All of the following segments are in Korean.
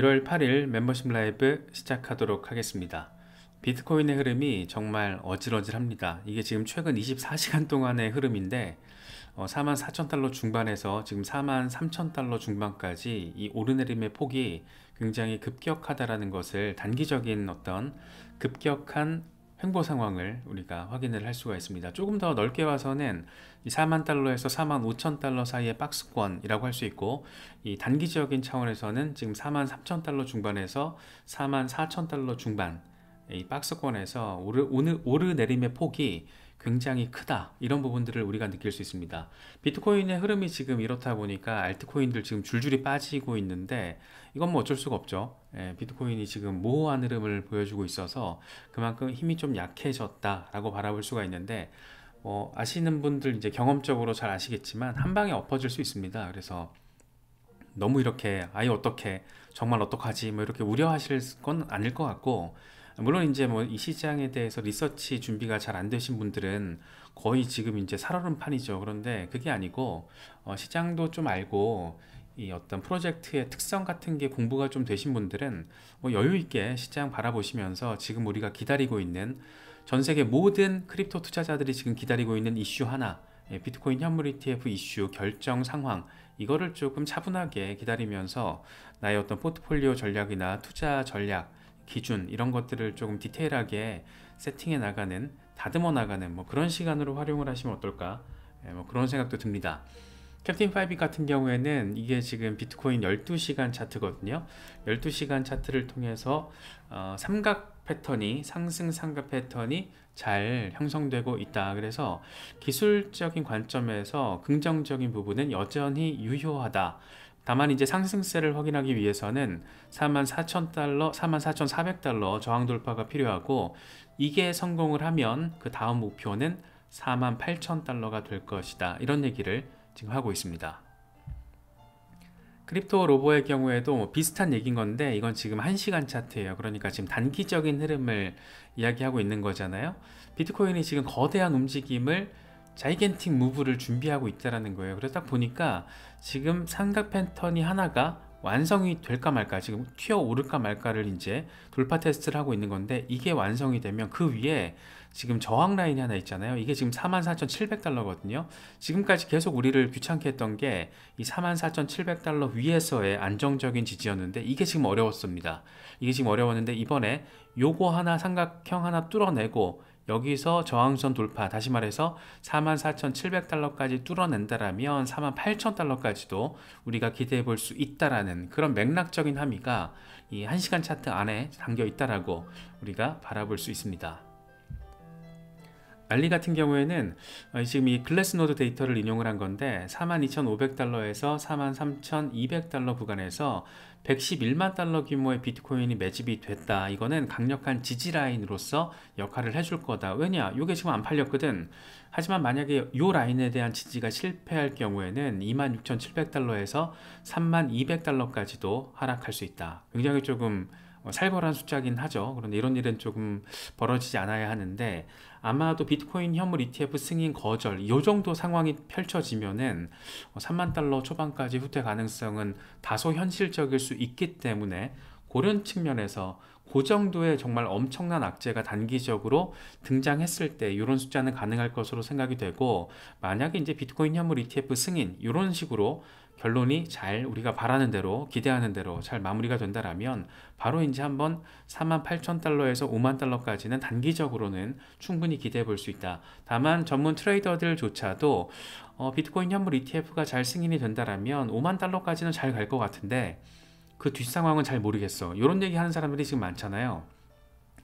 1월 8일 멤버십 라이브 시작하도록 하겠습니다. 비트코인의 흐름이 정말 어질어질합니다. 이게 지금 최근 24시간 동안의 흐름인데 어, 4만 4천 달러 중반에서 지금 4만 3천 달러 중반까지 이 오르내림의 폭이 굉장히 급격하다라는 것을 단기적인 어떤 급격한 횡보 상황을 우리가 확인을 할 수가 있습니다. 조금 더 넓게 와서는 4만 달러에서 4만 5천 달러 사이의 박스권이라고 할 수 있고 이 단기적인 차원에서는 지금 4만 3천 달러 중반에서 4만 4천 달러 중반 이 박스권에서 오르, 오르, 오르내림의 폭이 굉장히 크다 이런 부분들을 우리가 느낄 수 있습니다 비트코인의 흐름이 지금 이렇다 보니까 알트코인들 지금 줄줄이 빠지고 있는데 이건 뭐 어쩔 수가 없죠 예, 비트코인이 지금 모호한 흐름을 보여주고 있어서 그만큼 힘이 좀 약해졌다 라고 바라볼 수가 있는데 뭐 아시는 분들 이제 경험적으로 잘 아시겠지만 한 방에 엎어질 수 있습니다 그래서 너무 이렇게 아예 어떻게 정말 어떡하지 뭐 이렇게 우려하실 건 아닐 것 같고 물론 이제 뭐 이 시장에 대해서 리서치 준비가 잘 안 되신 분들은 거의 지금 이제 살얼음판이죠. 그런데 그게 아니고 어 시장도 좀 알고 이 어떤 프로젝트의 특성 같은 게 공부가 좀 되신 분들은 뭐 여유 있게 시장 바라보시면서 지금 우리가 기다리고 있는 전 세계 모든 크립토 투자자들이 지금 기다리고 있는 이슈 하나 예, 비트코인 현물 ETF 이슈 결정 상황 이거를 조금 차분하게 기다리면서 나의 어떤 포트폴리오 전략이나 투자 전략 기준 이런 것들을 조금 디테일하게 세팅해 나가는 다듬어 나가는 뭐 그런 시간으로 활용을 하시면 어떨까 예, 뭐 그런 생각도 듭니다 캡틴 5 같은 경우에는 이게 지금 비트코인 12시간 차트거든요 12시간 차트를 통해서 어, 삼각 패턴이 상승 삼각 패턴이 잘 형성되고 있다 그래서 기술적인 관점에서 긍정적인 부분은 여전히 유효하다 다만 이제 상승세를 확인하기 위해서는 44,000달러, 44,400달러 저항 돌파가 필요하고 이게 성공을 하면 그 다음 목표는 48,000달러가 될 것이다. 이런 얘기를 지금 하고 있습니다. 크립토 로보의 경우에도 뭐 비슷한 얘기인 건데 이건 지금 1시간 차트예요. 그러니까 지금 단기적인 흐름을 이야기하고 있는 거잖아요. 비트코인이 지금 거대한 움직임을 자이겐틱 무브를 준비하고 있다라는 거예요 그래서 딱 보니까 지금 삼각 패턴이 하나가 완성이 될까 말까 지금 튀어 오를까 말까를 이제 돌파 테스트를 하고 있는 건데 이게 완성이 되면 그 위에 지금 저항 라인이 하나 있잖아요 이게 지금 44,700달러거든요 지금까지 계속 우리를 귀찮게 했던 게 이 44,700달러 위에서의 안정적인 지지였는데 이게 지금 어려웠습니다 이게 지금 어려웠는데 이번에 요거 하나 삼각형 하나 뚫어내고 여기서 저항선 돌파 다시 말해서 44,700달러까지 뚫어낸다라면 48,000달러까지도 우리가 기대해 볼 수 있다라는 그런 맥락적인 함의가 이 1시간 차트 안에 담겨 있다라고 우리가 바라볼 수 있습니다. 알리 같은 경우에는 어, 지금 이 글래스노드 데이터를 인용을 한 건데 42,500달러에서 43,200달러 구간에서 111만 달러 규모의 비트코인이 매집이 됐다. 이거는 강력한 지지 라인으로서 역할을 해줄 거다. 왜냐? 이게 지금 안 팔렸거든. 하지만 만약에 이 라인에 대한 지지가 실패할 경우에는 26,700달러에서 32,200달러까지도 하락할 수 있다. 굉장히 조금 어, 살벌한 숫자긴 하죠. 그런데 이런 일은 조금 벌어지지 않아야 하는데 아마도 비트코인 현물 ETF 승인 거절 이 정도 상황이 펼쳐지면은 3만 어, 달러 초반까지 후퇴 가능성은 다소 현실적일 수 있기 때문에 그런 측면에서 그 정도의 정말 엄청난 악재가 단기적으로 등장했을 때 이런 숫자는 가능할 것으로 생각이 되고 만약에 이제 비트코인 현물 ETF 승인 이런 식으로 결론이 잘 우리가 바라는 대로 기대하는 대로 잘 마무리가 된다라면 바로 이제 한번 4만 8천 달러에서 5만 달러까지는 단기적으로는 충분히 기대해 볼 수 있다. 다만 전문 트레이더들조차도 어, 비트코인 현물 ETF가 잘 승인이 된다라면 5만 달러까지는 잘 갈 것 같은데 그 뒷상황은 잘 모르겠어. 이런 얘기하는 사람들이 지금 많잖아요.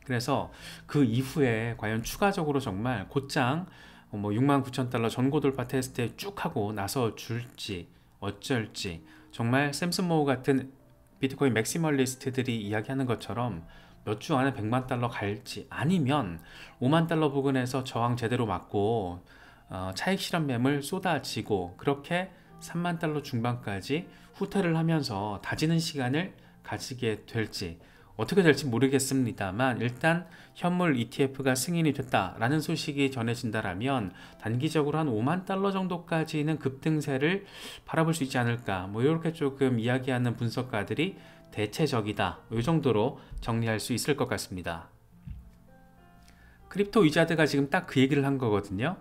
그래서 그 이후에 과연 추가적으로 정말 곧장 뭐 6만 9천 달러 전고 돌파 테스트에 쭉 하고 나서 줄지 어쩔지 정말 샘슨모우 같은 비트코인 맥시멀리스트들이 이야기하는 것처럼 몇 주 안에 100만 달러 갈지 아니면 5만 달러 부근에서 저항 제대로 맞고 어, 차익 실현매물 쏟아지고 그렇게 3만 달러 중반까지 후퇴를 하면서 다지는 시간을 가지게 될지 어떻게 될지 모르겠습니다만 일단 현물 ETF가 승인이 됐다라는 소식이 전해진다라면 단기적으로 한 5만 달러 정도까지는 급등세를 바라볼 수 있지 않을까 뭐 이렇게 조금 이야기하는 분석가들이 대체적이다 이 정도로 정리할 수 있을 것 같습니다. 크립토 위자드가 지금 딱 그 얘기를 한 거거든요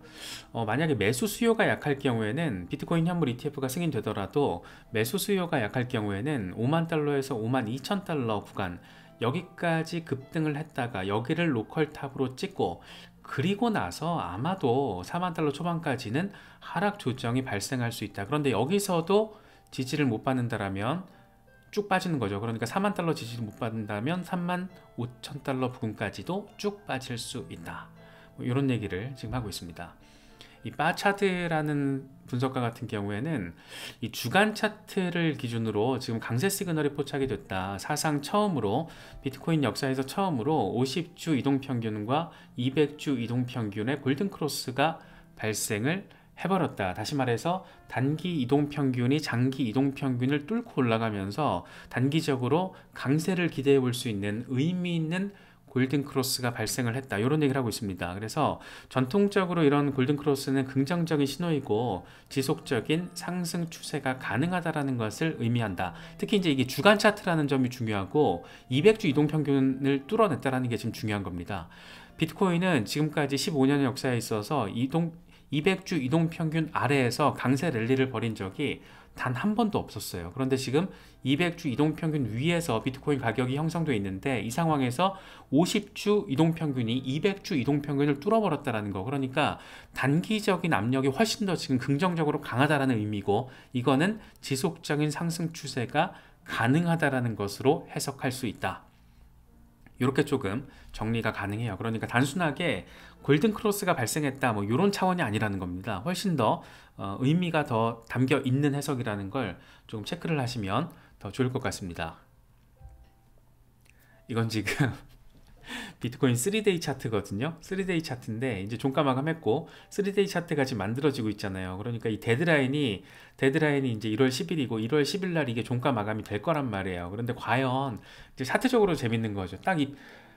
어, 만약에 매수 수요가 약할 경우에는 비트코인 현물 ETF가 승인되더라도 매수 수요가 약할 경우에는 5만 달러에서 5만 2천 달러 구간 여기까지 급등을 했다가 여기를 로컬탑으로 찍고 그리고 나서 아마도 4만달러 초반까지는 하락 조정이 발생할 수 있다 그런데 여기서도 지지를 못 받는다라면 쭉 빠지는 거죠 그러니까 4만달러 지지를 못 받는다면 3만 5천달러 부근까지도 쭉 빠질 수 있다 뭐 이런 얘기를 지금 하고 있습니다 이바 차트라는 분석가 같은 경우에는 이 주간 차트를 기준으로 지금 강세 시그널이 포착이 됐다. 사상 처음으로 비트코인 역사에서 처음으로 50주 이동평균과 200주 이동평균의 골든크로스가 발생을 해버렸다. 다시 말해서 단기 이동평균이 장기 이동평균을 뚫고 올라가면서 단기적으로 강세를 기대해 볼 수 있는 의미 있는 골든 크로스가 발생을 했다. 이런 얘기를 하고 있습니다. 그래서 전통적으로 이런 골든 크로스는 긍정적인 신호이고 지속적인 상승 추세가 가능하다라는 것을 의미한다. 특히 이제 이게 주간 차트라는 점이 중요하고 200주 이동 평균을 뚫어냈다라는 게 지금 중요한 겁니다. 비트코인은 지금까지 15년의 역사에 있어서 이동 200주 이동 평균 아래에서 강세 랠리를 벌인 적이 단한 번도 없었어요. 그런데 지금 200주 이동평균 위에서 비트코인 가격이 형성돼 있는데 이 상황에서 50주 이동평균이 200주 이동평균을 뚫어버렸다는 거 그러니까 단기적인 압력이 훨씬 더 지금 긍정적으로 강하다는 의미고 이거는 지속적인 상승 추세가 가능하다는 것으로 해석할 수 있다. 이렇게 조금 정리가 가능해요 그러니까 단순하게 골든 크로스가 발생했다 뭐 이런 차원이 아니라는 겁니다 훨씬 더 어, 의미가 더 담겨 있는 해석이라는 걸 조금 체크를 하시면 더 좋을 것 같습니다 이건 지금 비트코인 3데이 차트거든요 3데이 차트인데 이제 종가 마감했고 3데이 차트가 지금 만들어지고 있잖아요 그러니까 이 데드라인이 데드라인이 이제 1월 10일이고 1월 10일 날 이게 종가 마감이 될 거란 말이에요 그런데 과연 이제 차트적으로 재밌는 거죠 딱 이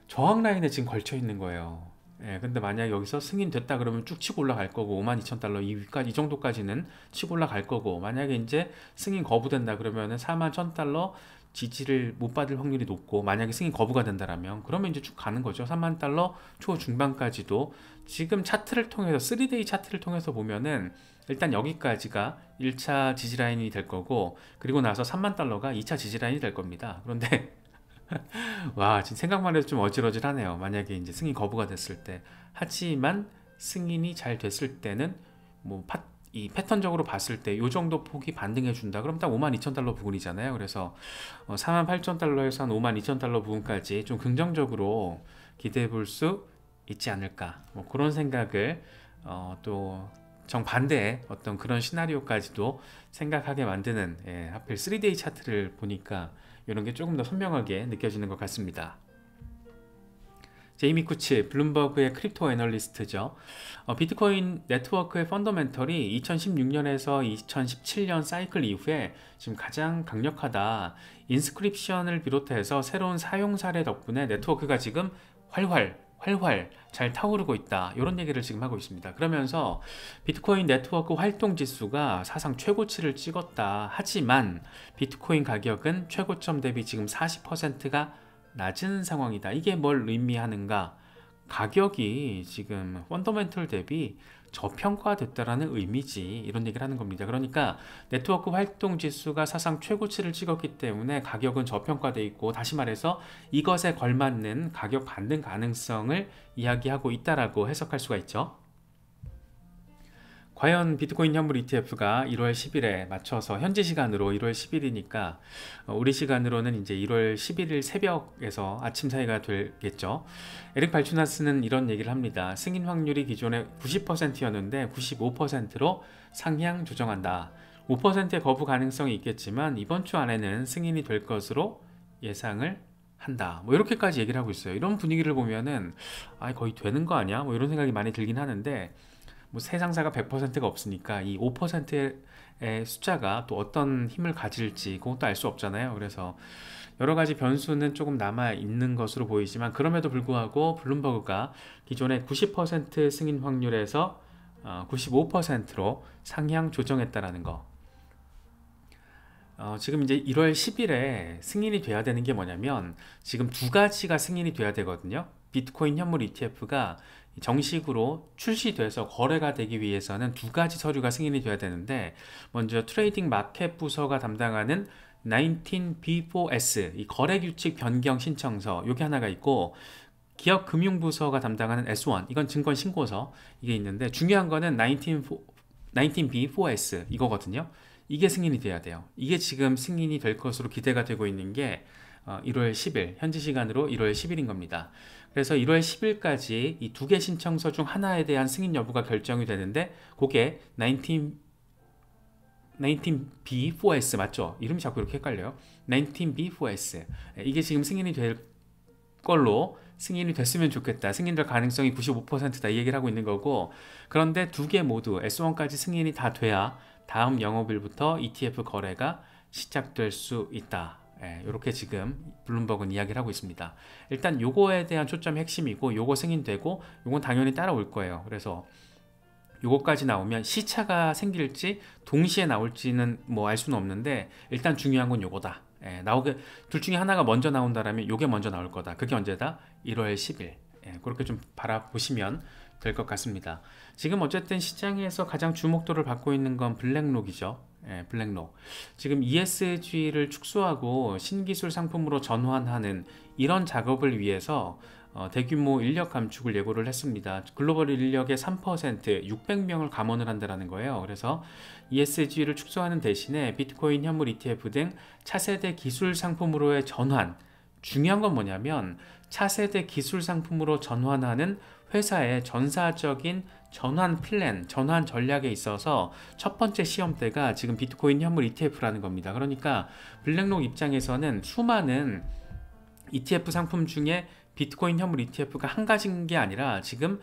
저항 라인에 지금 걸쳐 있는 거예요 예, 근데 만약 여기서 승인됐다 그러면 쭉 치고 올라갈 거고 52,000달러 이 위까지 이 정도까지는 치고 올라갈 거고 만약에 이제 승인 거부된다 그러면은 41,000달러 지지를 못 받을 확률이 높고 만약에 승인 거부가 된다면 그러면 이제 쭉 가는 거죠 3만 달러 초중반까지도 지금 차트를 통해서 3데이 차트를 통해서 보면은 일단 여기까지가 1차 지지라인이 될 거고 그리고 나서 3만 달러가 2차 지지라인이 될 겁니다 그런데 와 지금 생각만 해도 좀 어질어질하네요 만약에 이제 승인 거부가 됐을 때 하지만 승인이 잘 됐을 때는 뭐 팟, 이 패턴적으로 봤을 때 이 정도 폭이 반등해 준다 그럼 딱 52,000달러 부근이잖아요 그래서 48,000달러에서 어, 한 52,000달러 부근까지 좀 긍정적으로 기대해 볼 수 있지 않을까 뭐 그런 생각을 어, 또 정반대의 어떤 그런 시나리오까지도 생각하게 만드는 예, 하필 3데이 차트를 보니까 이런 게 조금 더 선명하게 느껴지는 것 같습니다 제이미 쿠치 블룸버그의 크립토 애널리스트죠. 어, 비트코인 네트워크의 펀더멘털이 2016년에서 2017년 사이클 이후에 지금 가장 강력하다. 인스크립션을 비롯해서 새로운 사용 사례 덕분에 네트워크가 지금 활활 활활 잘 타오르고 있다 이런 얘기를 지금 하고 있습니다 그러면서 비트코인 네트워크 활동 지수가 사상 최고치를 찍었다 하지만 비트코인 가격은 최고점 대비 지금 40%가 낮은 상황이다. 이게 뭘 의미하는가? 가격이 지금 펀더멘털 대비 저평가됐다라는 의미지 이런 얘기를 하는 겁니다. 그러니까 네트워크 활동 지수가 사상 최고치를 찍었기 때문에 가격은 저평가돼 있고 다시 말해서 이것에 걸맞는 가격 반등 가능성을 이야기하고 있다라고 해석할 수가 있죠. 과연 비트코인 현물 ETF가 1월 10일에 맞춰서 현지 시간으로 1월 10일이니까 어, 우리 시간으로는 이제 1월 11일 새벽에서 아침 사이가 되겠죠. 에릭 발추나스는 이런 얘기를 합니다. 승인 확률이 기존에 90%였는데 95%로 상향 조정한다. 5%의 거부 가능성이 있겠지만 이번 주 안에는 승인이 될 것으로 예상을 한다 뭐 이렇게까지 얘기를 하고 있어요 이런 분위기를 보면은 아 거의 되는 거 아니야 뭐 이런 생각이 많이 들긴 하는데 뭐새 상사가 100%가 없으니까 이 5%의 숫자가 또 어떤 힘을 가질지 그것도 알 수 없잖아요. 그래서 여러 가지 변수는 조금 남아 있는 것으로 보이지만 그럼에도 불구하고 블룸버그가 기존의 90% 승인 확률에서 95%로 어, 상향 조정했다라는 거. 어, 지금 이제 1월 10일에 승인이 돼야 되는 게 뭐냐면 지금 두 가지가 승인이 돼야 되거든요. 비트코인 현물 ETF가 정식으로 출시돼서 거래가 되기 위해서는 두 가지 서류가 승인이 돼야 되는데 먼저 트레이딩 마켓 부서가 담당하는 19B4S 이 거래 규칙 변경 신청서 요게 하나가 있고 기업 금융 부서가 담당하는 S1 이건 증권 신고서 이게 있는데 중요한 거는 19 19B4S 이거거든요. 이게 승인이 돼야 돼요. 이게 지금 승인이 될 것으로 기대가 되고 있는 게 1월 어, 10일 현지 시간으로 1월 10일인 겁니다. 그래서 1월 10일까지 이 두 개 신청서 중 하나에 대한 승인 여부가 결정이 되는데 그게 19 19B4S 맞죠? 이름이 자꾸 이렇게 헷갈려요. 19B4S 예, 이게 지금 승인이 될 걸로 승인이 됐으면 좋겠다. 승인될 가능성이 95%다 이 얘기를 하고 있는 거고 그런데 두 개 모두 S1까지 승인이 다 돼야 다음 영업일부터 ETF 거래가 시작될 수 있다. 예, 이렇게 지금 블룸버그는 이야기를 하고 있습니다. 일단 요거에 대한 초점이 핵심이고 요거 승인되고 요건 당연히 따라올 거예요. 그래서 요거까지 나오면 시차가 생길지 동시에 나올지는 뭐 알 수는 없는데 일단 중요한 건 요거다. 예, 나오게 둘 중에 하나가 먼저 나온다라면 요게 먼저 나올 거다. 그게 언제다? 1월 10일. 예, 그렇게 좀 바라보시면 될것 같습니다. 지금 어쨌든 시장에서 가장 주목도를 받고 있는 건 블랙록이죠. 예, 블랙록. 지금 ESG를 축소하고 신기술 상품으로 전환하는 이런 작업을 위해서 어, 대규모 인력 감축을 예고를 했습니다. 글로벌 인력의 3% 600명을 감원을 한다라는 거예요. 그래서 ESG를 축소하는 대신에 비트코인 현물 ETF 등 차세대 기술 상품으로의 전환 중요한 건 뭐냐면 차세대 기술 상품으로 전환하는 회사의 전사적인 전환 플랜, 전환 전략에 있어서 첫 번째 시험때가 지금 비트코인 현물 ETF라는 겁니다. 그러니까 블랙록 입장에서는 수많은 ETF 상품 중에 비트코인 현물 ETF가 한 가지인 게 아니라 지금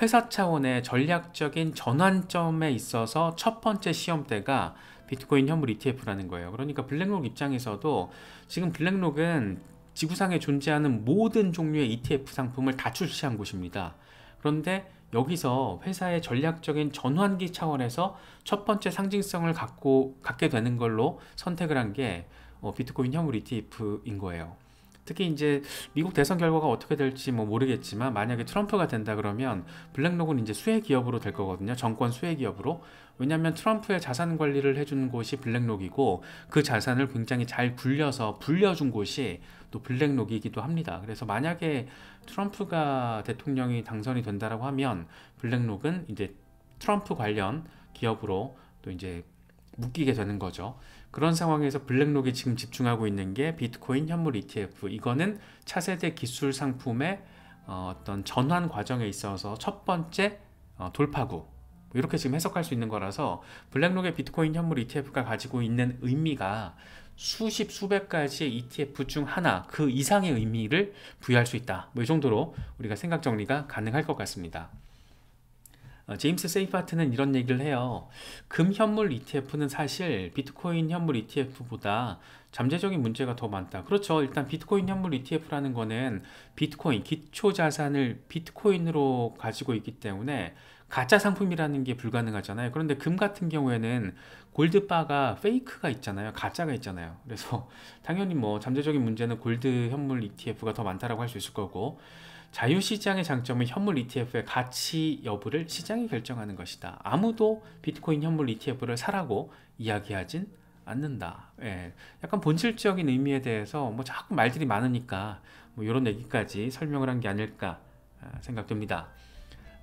회사 차원의 전략적인 전환점에 있어서 첫 번째 시험때가 비트코인 현물 ETF라는 거예요. 그러니까 블랙록 입장에서도 지금 블랙록은 지구상에 존재하는 모든 종류의 ETF 상품을 다 출시한 곳입니다. 그런데 여기서 회사의 전략적인 전환기 차원에서 첫 번째 상징성을 갖고 갖게 되는 걸로 선택을 한게 어, 비트코인 현물 ETF인 거예요. 특히 이제 미국 대선 결과가 어떻게 될지 뭐 모르겠지만 만약에 트럼프가 된다 그러면 블랙록은 이제 수혜 기업으로 될 거거든요. 정권 수혜 기업으로. 왜냐하면 트럼프의 자산 관리를 해준 곳이 블랙록이고 그 자산을 굉장히 잘 굴려서 불려준 곳이 또 블랙록이기도 합니다. 그래서 만약에 트럼프가 대통령이 당선이 된다라고 하면 블랙록은 이제 트럼프 관련 기업으로 또 이제 묶이게 되는 거죠. 그런 상황에서 블랙록이 지금 집중하고 있는 게 비트코인 현물 ETF. 이거는 차세대 기술 상품의 어, 떤 전환 과정에 있어서 첫 번째 어, 돌파구. 뭐 이렇게 지금 해석할 수 있는 거라서 블랙록의 비트코인 현물 ETF가 가지고 있는 의미가 수십 수백 가지의 ETF 중 하나 그 이상의 의미를 부여할 수 있다. 뭐 이 정도로 우리가 생각 정리가 가능할 것 같습니다. 어, 제임스 세이파트는 이런 얘기를 해요. 금 현물 ETF는 사실 비트코인 현물 ETF보다 잠재적인 문제가 더 많다. 그렇죠. 일단 비트코인 현물 ETF라는 거는 비트코인 기초 자산을 비트코인으로 가지고 있기 때문에 가짜 상품이라는 게 불가능하잖아요. 그런데 금 같은 경우에는 골드바가 페이크가 있잖아요. 가짜가 있잖아요. 그래서 당연히 뭐 잠재적인 문제는 골드 현물 ETF가 더 많다라고 할 수 있을 거고 자유시장의 장점은 현물 ETF의 가치 여부를 시장이 결정하는 것이다. 아무도 비트코인 현물 ETF를 사라고 이야기하진 않는다. 예, 약간 본질적인 의미에 대해서 뭐 자꾸 말들이 많으니까 뭐 이런 얘기까지 설명을 한 게 아닐까 아, 생각됩니다.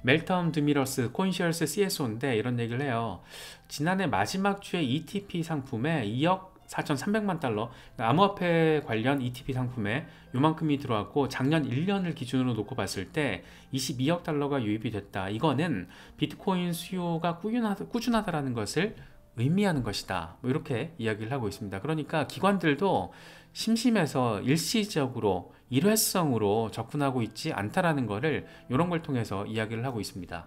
멜텀 드미러스 콘시얼스 CSO인데 이런 얘기를 해요. 지난해 마지막 주에 ETP 상품에 2억 4,300만 달러 암호화폐 관련 ETP 상품에 요만큼이 들어왔고 작년 1년을 기준으로 놓고 봤을 때 22억 달러가 유입이 됐다. 이거는 비트코인 수요가 꾸준하다라는 것을 의미하는 것이다. 뭐 이렇게 이야기를 하고 있습니다. 그러니까 기관들도 심심해서 일시적으로 일회성으로 접근하고 있지 않다라는 것을 이런 걸 통해서 이야기를 하고 있습니다.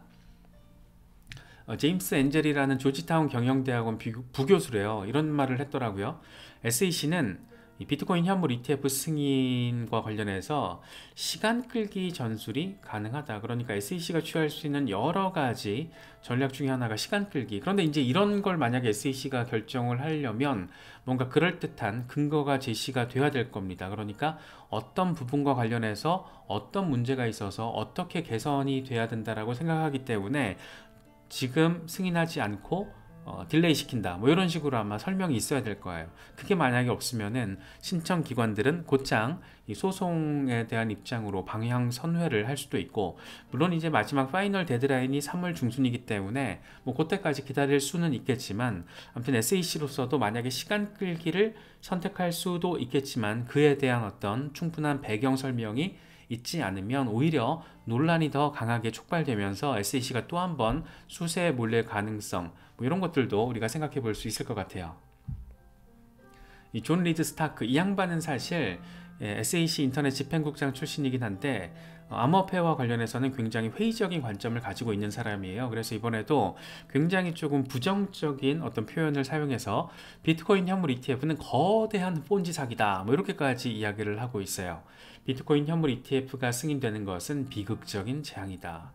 어, 제임스 엔젤이라는 조지타운 경영대학원 부교수래요. 이런 말을 했더라고요. SEC는 비트코인 현물 ETF 승인과 관련해서 시간 끌기 전술이 가능하다. 그러니까 SEC가 취할 수 있는 여러 가지 전략 중에 하나가 시간 끌기. 그런데 이제 이런 걸 만약에 SEC가 결정을 하려면 뭔가 그럴듯한 근거가 제시가 돼야 될 겁니다. 그러니까 어떤 부분과 관련해서 어떤 문제가 있어서 어떻게 개선이 돼야 된다라고 생각하기 때문에 지금 승인하지 않고 어, 딜레이 시킨다 뭐 이런 식으로 아마 설명이 있어야 될 거예요 그게 만약에 없으면은 신청 기관들은 곧장 이 소송에 대한 입장으로 방향 선회를 할 수도 있고 물론 이제 마지막 파이널 데드라인이 3월 중순이기 때문에 뭐 그때까지 기다릴 수는 있겠지만 아무튼 SEC로서도 만약에 시간 끌기를 선택할 수도 있겠지만 그에 대한 어떤 충분한 배경 설명이 있지 않으면 오히려 논란이 더 강하게 촉발되면서 SEC가 또 한 번 수세에 몰릴 가능성 뭐 이런 것들도 우리가 생각해 볼 수 있을 것 같아요. 이 존 리드 스타크 이 양반은 사실 예, SAC 인터넷 집행국장 출신이긴 한데 어, 암호화폐와 관련해서는 굉장히 회의적인 관점을 가지고 있는 사람이에요. 그래서 이번에도 굉장히 조금 부정적인 어떤 표현을 사용해서 비트코인 현물 ETF는 거대한 폰지 사기다. 뭐 이렇게까지 이야기를 하고 있어요. 비트코인 현물 ETF가 승인되는 것은 비극적인 재앙이다.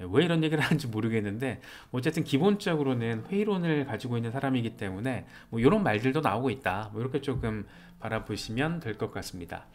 예, 왜 이런 얘기를 하는지 모르겠는데 뭐 어쨌든 기본적으로는 회의론을 가지고 있는 사람이기 때문에 뭐 이런 말들도 나오고 있다 뭐 이렇게 조금 바라보시면 될 것 같습니다